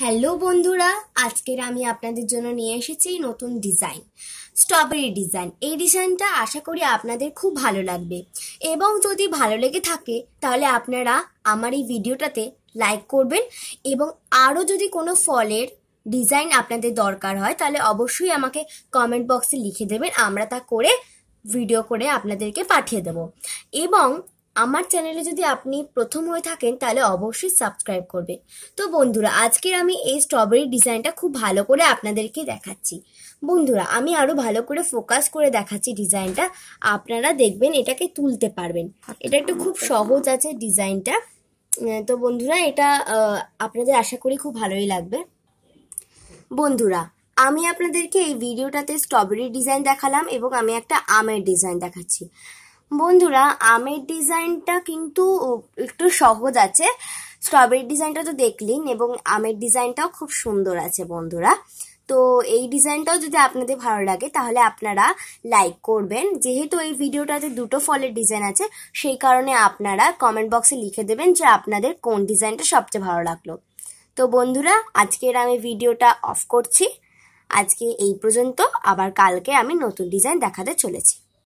hello বন্ধুরা আজকের আমি আপনাদের জন্য নিয়ে এসেছি নতুন ডিজাইন স্ট্রবেরি ডিজাইন এই ডিজাইনটা আশা করি আপনাদের খুব ভালো লাগবে এবং যদি ভালো লেগে থাকে তাহলে আপনারা আমার এই ভিডিওটাতে লাইক করবেন এবং আরও যদি কোনো ফলের ডিজাইন আপনাদের দরকার হয় তাহলে অবশ্যই আমাকে কমেন্ট বক্সে লিখে দেবেন আমরা তা করে ভিডিও করে আপনাদেরকে পাঠিয়ে দেব এবং আমার চ্যানেলে যদি আপনি প্রথম হয়ে থাকেন তাহলে অবশ্যই সাবস্ক্রাইব করবে তো বন্ধুরা আজকের আমি এই স্ট্রবেরি ডিজাইনটা খুব ভালো করে আপনাদেরকে দেখাচ্ছি বন্ধুরা আমি আরও ভালো করে ফোকাস করে দেখাচ্ছি ডিজাইনটা আপনারা দেখবেন এটাকে তুলতে পারবেন এটা একটু খুব সহজ আছে ডিজাইনটা তো বন্ধুরা এটা আপনাদের আশা করি খুব ভালোই লাগবে বন্ধুরা আমি আপনাদেরকে এই ভিডিওটাতে স্ট্রবেরি ডিজাইন দেখালাম এবং আমি একটা আমের ডিজাইন দেখাচ্ছি বন্ধুরা আমের ডিজাইনটা কিন্তু একটু সহজ আছে স্ট্রবেরি ডিজাইনটা তো দেখলেন এবং আমের ডিজাইনটাও খুব সুন্দর আছে বন্ধুরা তো এই ডিজাইনটাও যদি আপনাদের ভালো লাগে তাহলে আপনারা লাইক করবেন যেহেতু এই ভিডিওটাতে দুটো ফলের ডিজাইন আছে সেই কারণে আপনারা কমেন্ট বক্সে লিখে দেবেন যে আপনাদের কোন ডিজাইনটা সবচেয়ে ভালো লাগলো তো বন্ধুরা আজকের আমি ভিডিওটা অফ করছি আজকে এই পর্যন্ত আবার কালকে আমি নতুন ডিজাইন দেখাতে চলেছি